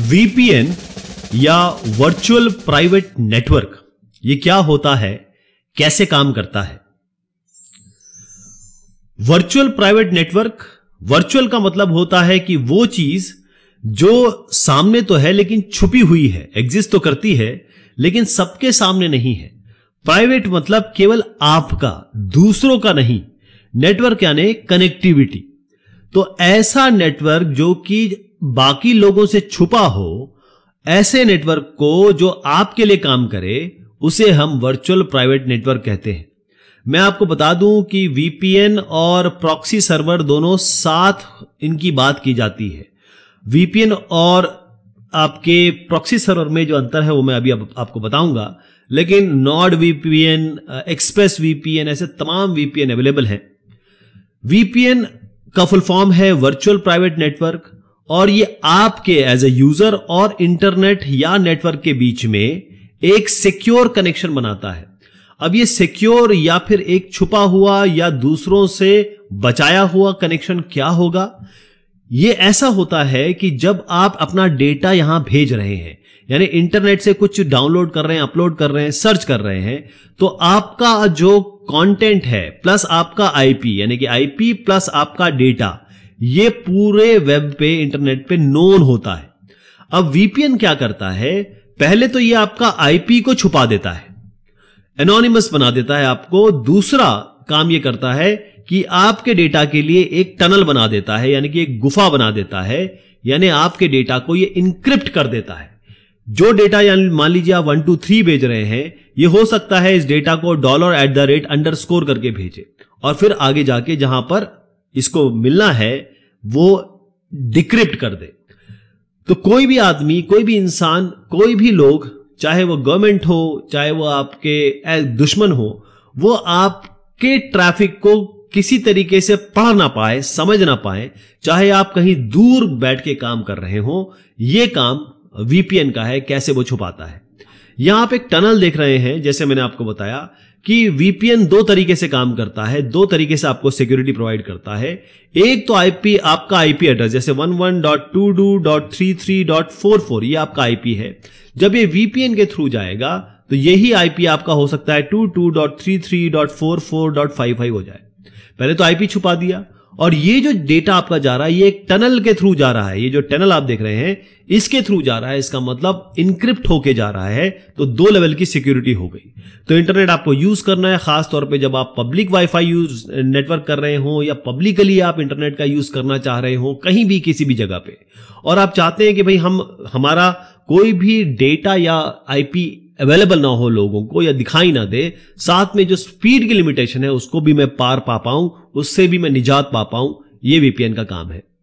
VPN या virtual private network ये क्या होता है कैसे काम करता है वर्चुअल प्राइवेट नेटवर्क वर्चुअल का मतलब होता है कि वो चीज जो सामने तो है लेकिन छुपी हुई है एग्जिस्ट तो करती है लेकिन सबके सामने नहीं है प्राइवेट मतलब केवल आपका दूसरों का नहीं नेटवर्क यानी कनेक्टिविटी तो ऐसा नेटवर्क जो कि बाकी लोगों से छुपा हो ऐसे नेटवर्क को जो आपके लिए काम करे उसे हम वर्चुअल प्राइवेट नेटवर्क कहते हैं मैं आपको बता दूं कि वीपीएन और प्रॉक्सी सर्वर दोनों साथ इनकी बात की जाती है वीपीएन और आपके प्रॉक्सी सर्वर में जो अंतर है वो मैं अभी आप, आपको बताऊंगा लेकिन नॉर्ड वीपीएन एक्सप्रेस वीपीएन ऐसे तमाम वीपीएन अवेलेबल हैं वीपीएन का फुल फॉर्म है वर्चुअल प्राइवेट नेटवर्क और ये आपके एज ए यूजर और इंटरनेट या नेटवर्क के बीच में एक सिक्योर कनेक्शन बनाता है अब ये सिक्योर या फिर एक छुपा हुआ या दूसरों से बचाया हुआ कनेक्शन क्या होगा ये ऐसा होता है कि जब आप अपना डेटा यहां भेज रहे हैं यानी इंटरनेट से कुछ डाउनलोड कर रहे हैं अपलोड कर रहे हैं सर्च कर रहे हैं तो आपका जो कंटेंट है प्लस आपका आईपी यानी कि आईपी प्लस आपका डेटा ये पूरे वेब पे इंटरनेट पे नोन होता है अब वीपीएन क्या करता है पहले तो ये आपका आईपी को छुपा देता है एनोनिमस बना देता है आपको दूसरा काम ये करता है कि आपके डेटा के लिए एक टनल बना देता है यानी कि एक गुफा बना देता है यानी आपके डेटा को ये इनक्रिप्ट कर देता है जो डेटा मान लीजिए आप वन टू थ्री भेज रहे हैं ये हो सकता है इस डेटा को dollar at the rate under करके भेजे और फिर आगे जाके जहां पर इसको मिलना है वो डिक्रिप्ट कर दे तो कोई भी आदमी कोई भी इंसान कोई भी लोग चाहे वो गवर्नमेंट हो चाहे वो आपके दुश्मन हो वो आपके ट्रैफिक को किसी तरीके से पढ़ ना पाए समझ ना पाए चाहे आप कहीं दूर बैठ के काम कर रहे हो ये काम वीपीएन का है कैसे वो छुपाता है यहां आप एक टनल देख रहे हैं जैसे मैंने आपको बताया कि वीपीएन दो तरीके से काम करता है दो तरीके से आपको सिक्योरिटी प्रोवाइड करता है एक तो आईपी आपका आईपी एड्रेस जैसे one one dot two two dot three three dot four four ये आपका आईपी है जब ये वीपीएन के थ्रू जाएगा तो यही आईपी आपका हो सकता है two two dot three three dot four four dot five five हो जाए पहले तो आईपी छुपा दिया और ये जो डेटा आपका जा रहा है ये एक टनल के थ्रू जा रहा है ये जो टनल आप देख रहे हैं इसके थ्रू जा रहा है इसका मतलब इनक्रिप्ट होके जा रहा है तो दो लेवल की सिक्योरिटी हो गई तो इंटरनेट आपको यूज करना है खासतौर पे जब आप पब्लिक वाईफाई यूज नेटवर्क कर रहे हो या पब्लिकली आप इंटरनेट का यूज करना चाह रहे हो कहीं भी किसी भी जगह पे और आप चाहते हैं कि भाई हम हमारा कोई भी डेटा या आईपी अवेलेबल ना हो लोगों को या दिखाई ना दे साथ में जो स्पीड की लिमिटेशन है उसको भी मैं पार पा पाऊं उससे भी मैं निजात पा पाऊं ये वीपीएन का काम है